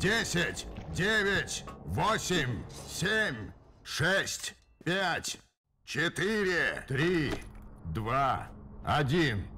десять, девять, восемь, семь, шесть, пять, четыре, три, два, один.